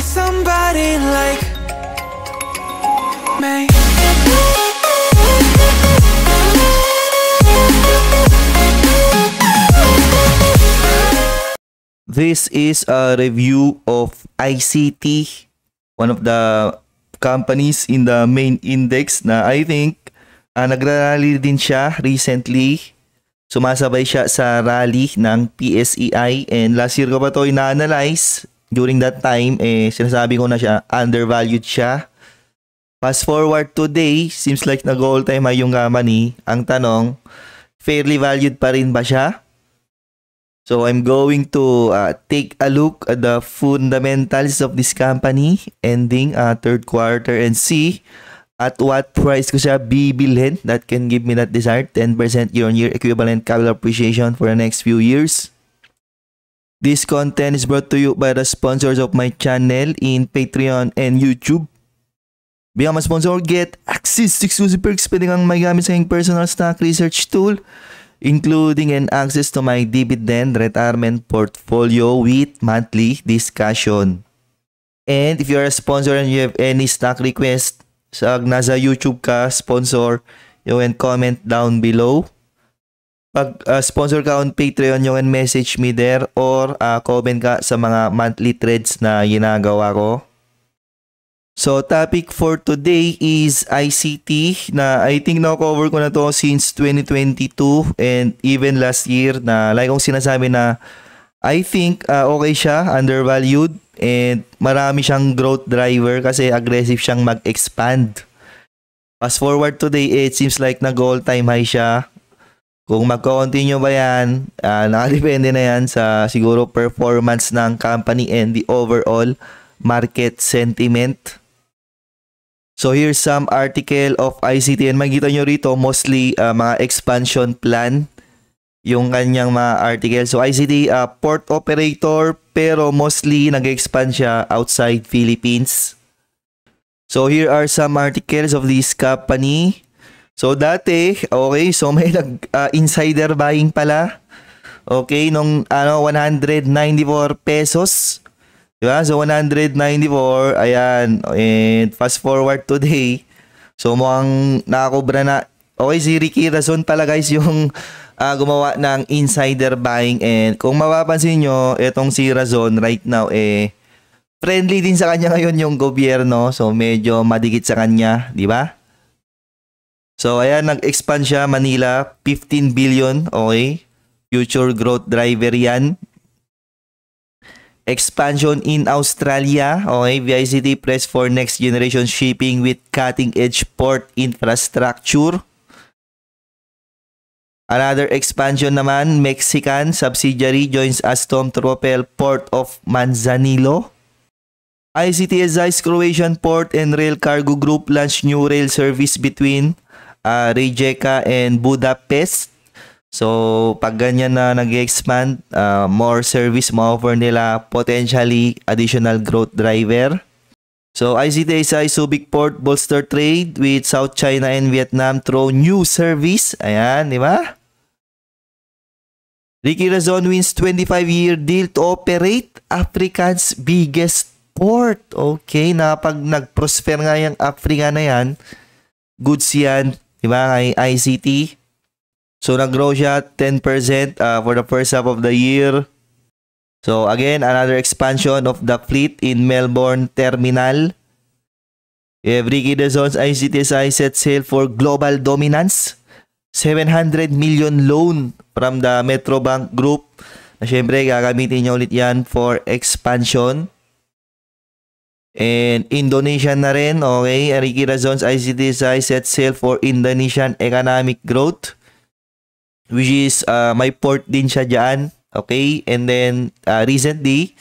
need somebody like me This is a review of ICT, one of the companies in the main index na I think uh, ah, nagrally din siya recently. Sumasabay siya sa rally ng PSEI and last year ko pa to ina-analyze during that time, eh, sinasabi ko na siya, undervalued siya. Fast forward today, seems like nag-all time high yung company. Ang tanong, fairly valued pa rin ba siya? So I'm going to uh, take a look at the fundamentals of this company ending uh, third quarter and see at what price ko siya bibilhin that can give me that desired 10% year-on-year equivalent capital appreciation for the next few years. This content is brought to you by the sponsors of my channel in Patreon and YouTube. Become a sponsor or get access to exclusive perks pwede kang magamit sa personal stock research tool including an access to my dividend retirement portfolio with monthly discussion. And if you're a sponsor and you have any stock request, sa nasa YouTube ka, sponsor, you can comment down below. Pag uh, sponsor ka on Patreon, yung can message me there or uh, comment ka sa mga monthly threads na ginagawa ko. So, topic for today is ICT na I think na-cover ko na to since 2022 and even last year na like kong sinasabi na I think uh, okay siya, undervalued and marami siyang growth driver kasi aggressive siyang mag-expand. Fast forward today, it seems like nag all-time high siya kung magko-continue ba yan, uh, nakadepende na yan sa siguro performance ng company and the overall market sentiment. So here's some article of ICT and makikita nyo rito mostly uh, mga expansion plan yung kanyang mga article. So ICT uh, ah, port operator pero mostly nag-expand siya outside Philippines. So here are some articles of this company. So dati, okay, so may nag uh, insider buying pala. Okay, nung ano 194 pesos. 'Di ba? So 194, ayan, and fast forward today. So mukhang nakakobra na. Okay, si Ricky Razon pala guys yung uh, gumawa ng insider buying and kung mapapansin niyo, itong si Razon right now eh friendly din sa kanya ngayon yung gobyerno. So medyo madikit sa kanya, 'di ba? So ayan, nag-expand siya Manila, 15 billion, okay? Future growth driver yan. Expansion in Australia, okay? VICT press for next generation shipping with cutting edge port infrastructure. Another expansion naman, Mexican subsidiary joins Astom Tropel Port of Manzanillo. ICTSI's Croatian Port and Rail Cargo Group launch new rail service between uh, ah, Rijeka and Budapest. So, pag ganyan na nag-expand, uh, more service ma-offer nila, potentially additional growth driver. So, ICTSI Subic Port bolster trade with South China and Vietnam through new service. Ayan, di ba? Ricky Razon wins 25-year deal to operate Africa's biggest port. Okay, na pag nag-prosper nga yung Africa na yan, goods yan 'di ba? Kay ICT. So nag-grow siya 10% uh, for the first half of the year. So again, another expansion of the fleet in Melbourne Terminal. If Ricky DeZon's ICTSI set sail for global dominance, 700 million loan from the Metrobank Group. Na syempre, gagamitin niya ulit yan for expansion. And Indonesia na rin, okay? Ricky Razon's ICTSI uh, set sail for Indonesian economic growth which is uh, may port din siya dyan, okay? And then uh, recently,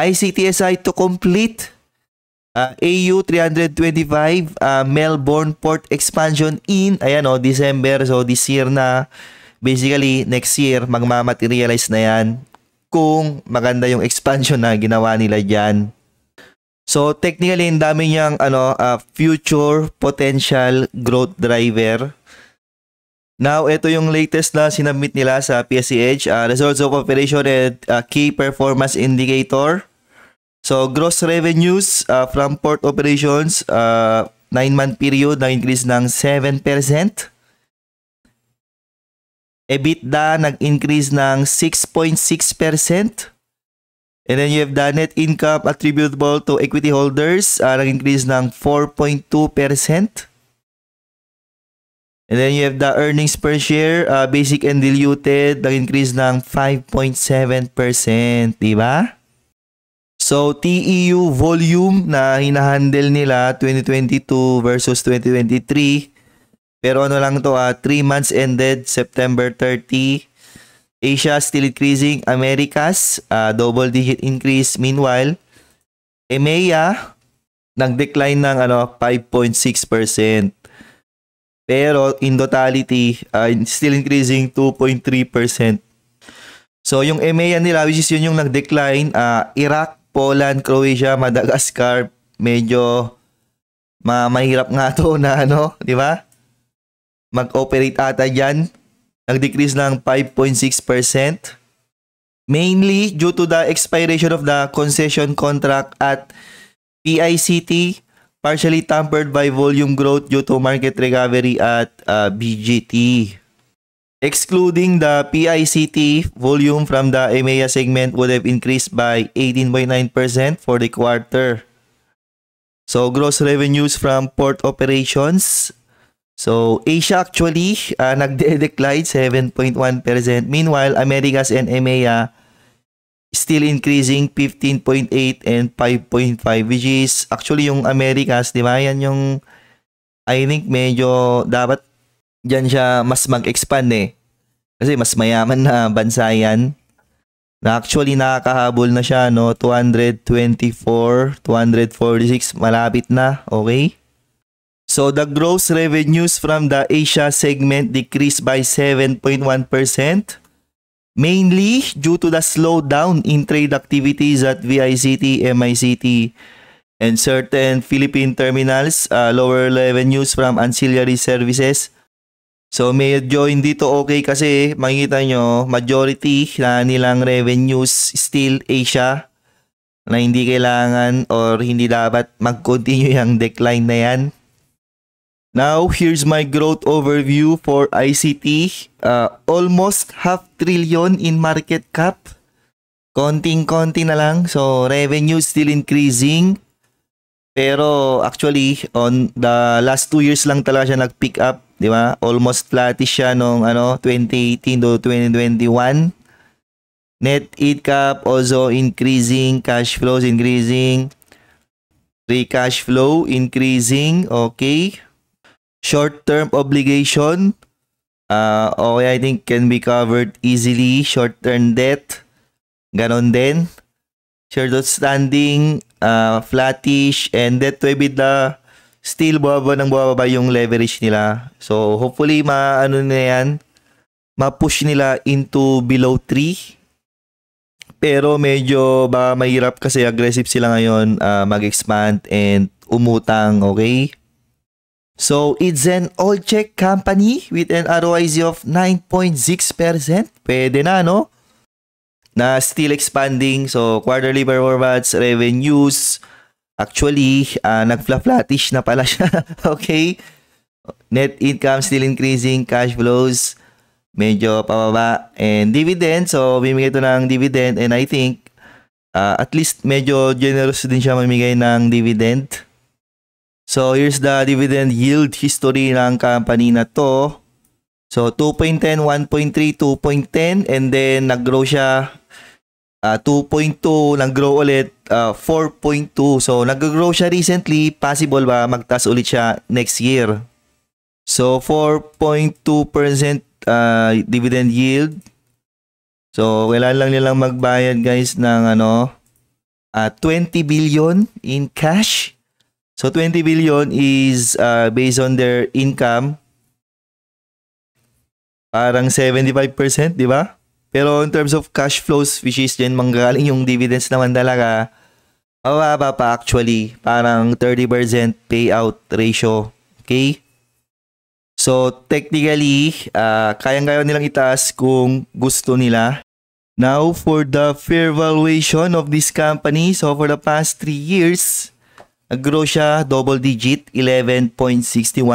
ICTSI to complete uh, AU 325 uh, Melbourne port expansion in ayan oh, December so this year na basically next year magmamaterialize na yan kung maganda yung expansion na ginawa nila diyan So technically, ang dami niyang ano, uh, future potential growth driver. Now, ito yung latest na sinabmit nila sa PSE Edge, uh, ah, Results of Operation at uh, ah, Key Performance Indicator. So, gross revenues uh, from port operations, uh, 9-month period, nag-increase ng 7%. EBITDA, nag-increase ng 6.6%. And then you have the net income attributable to equity holders, uh, nag-increase ng 4.2%. And then you have the earnings per share, uh, basic and diluted, nag-increase ng 5.7%, di ba? So, TEU volume na hinahandle nila 2022 versus 2023. Pero ano lang to, uh, ah, 3 months ended September 30, Asia still increasing. Americas, uh, double-digit increase. Meanwhile, EMEA, nag-decline ng ano, 5.6%. Pero in totality, uh, still increasing 2.3%. So yung EMEA nila, which is yun yung nag-decline, uh, Iraq, Poland, Croatia, Madagascar, medyo ma mahirap nga to na ano, di ba? Mag-operate ata diyan nag-decrease ng 5.6%. Mainly due to the expiration of the concession contract at PICT, partially tampered by volume growth due to market recovery at uh, BGT. Excluding the PICT, volume from the EMEA segment would have increased by 18.9% for the quarter. So gross revenues from port operations So, Asia actually, uh, nagde-decline 7.1%. Meanwhile, Americas and EMEA still increasing 15.8 and 5.5 which is actually yung Americas, di ba? Yan yung I think medyo dapat diyan siya mas mag-expand eh. Kasi mas mayaman na bansa yan. Na actually nakakahabol na siya no 224, 246 malapit na, okay? So the gross revenues from the Asia segment decreased by 7.1%, mainly due to the slowdown in trade activities at VICT, MICT, and certain Philippine terminals, uh, lower revenues from ancillary services. So medyo hindi to okay kasi makikita nyo, majority na nilang revenues still Asia na hindi kailangan or hindi dapat mag-continue yung decline na yan. Now, here's my growth overview for ICT. Uh, almost half trillion in market cap. Konting-konti na lang. So, revenue still increasing. Pero actually, on the last two years lang talaga siya nag-pick up. Di ba? Almost flattish siya nung ano, 2018 to 2021. Net cap also increasing. Cash flows increasing. Free cash flow increasing. Okay short-term obligation, uh, okay, I think can be covered easily. Short-term debt, ganon din. Short outstanding, uh, flattish, and debt to EBITDA, still bababa ng bababa yung leverage nila. So, hopefully, ma-ano na yan, ma-push nila into below 3. Pero medyo ba mahirap kasi aggressive sila ngayon uh, mag-expand and umutang, okay? So it's an oil check company with an ROIC of 9.6%. Pwede na, no? Na still expanding. So quarterly performance, revenues, actually, uh, ah, nagfla-flattish na pala siya. okay? Net income still increasing, cash flows medyo pababa and dividend so bibigay ito ng dividend and I think uh, at least medyo generous din siya mamigay ng dividend So here's the dividend yield history ng company na to. So 2.10, 1.3, 2.10 and then nag-grow siya uh, ah, 2.2, nag-grow ulit uh, ah, 4.2. So nag-grow siya recently, possible ba magtaas ulit siya next year? So 4.2% uh, ah, dividend yield. So kailan lang nilang magbayad guys ng ano uh, 20 billion in cash. So 20 billion is uh, based on their income. Parang 75%, di ba? Pero in terms of cash flows, which is din manggaling yung dividends naman talaga, mababa pa actually. Parang 30% payout ratio. Okay? So, technically, uh, kayang-kaya nilang itaas kung gusto nila. Now, for the fair valuation of this company, so for the past 3 years, Nag-grow siya double digit, 11.61%.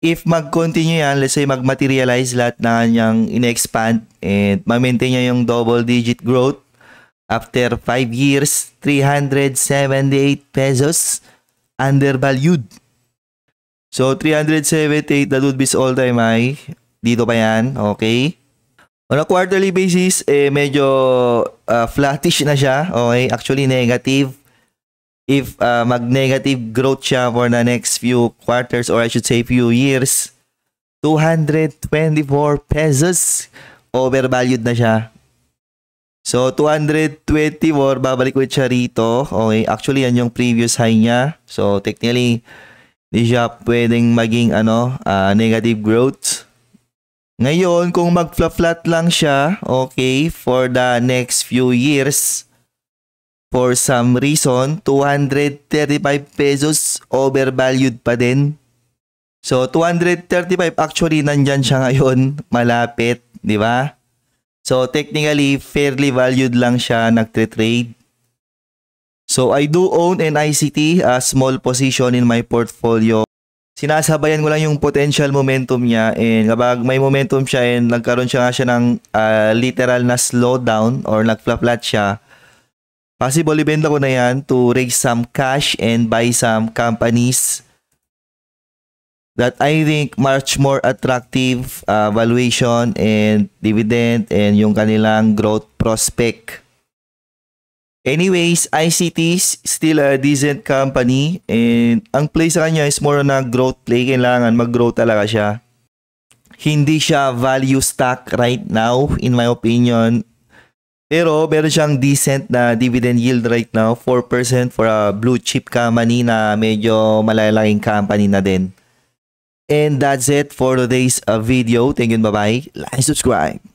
If mag-continue yan, let's say mag-materialize lahat na kanyang in-expand and ma-maintain niya yung double digit growth after 5 years, 378 pesos undervalued. So, 378, that would be all-time high. Dito pa yan, okay? On a quarterly basis, eh, medyo uh, flattish na siya. Okay, actually negative if uh, mag-negative growth siya for the next few quarters or I should say few years, 224 pesos overvalued na siya. So, 224, babalik ulit siya rito. Okay, actually yan yung previous high niya. So, technically, di siya pwedeng maging ano, uh, negative growth. Ngayon, kung mag-flat lang siya, okay, for the next few years, for some reason, 235 pesos overvalued pa din. So, 235 actually nandyan siya ngayon, malapit, di ba? So, technically, fairly valued lang siya nagtre-trade. So, I do own NICT, a small position in my portfolio. Sinasabayan ko lang yung potential momentum niya and kapag may momentum siya and nagkaroon siya nga siya ng uh, literal na slowdown or nagfla-flat siya, Possible ibenta ko na yan to raise some cash and buy some companies that I think much more attractive uh, valuation and dividend and yung kanilang growth prospect. Anyways, ICT is still a decent company and ang play sa kanya is more na growth play. Kailangan mag-grow talaga siya. Hindi siya value stock right now in my opinion pero meron siyang decent na dividend yield right now, 4% for a blue chip company na medyo malalaking company na din. And that's it for today's uh, video. Thank you and bye-bye. Like, subscribe.